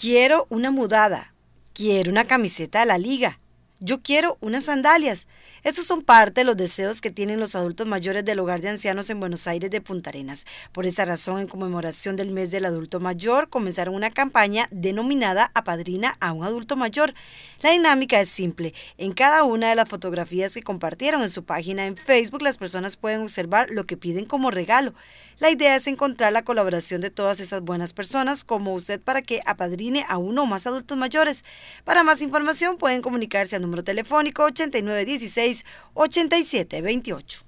Quiero una mudada. Quiero una camiseta de la liga. Yo quiero unas sandalias. Esos son parte de los deseos que tienen los adultos mayores del hogar de ancianos en Buenos Aires de Punta Arenas. Por esa razón, en conmemoración del mes del adulto mayor, comenzaron una campaña denominada Apadrina a un adulto mayor. La dinámica es simple. En cada una de las fotografías que compartieron en su página en Facebook, las personas pueden observar lo que piden como regalo. La idea es encontrar la colaboración de todas esas buenas personas como usted para que apadrine a uno o más adultos mayores. Para más información pueden comunicarse a número telefónico 8916 8728.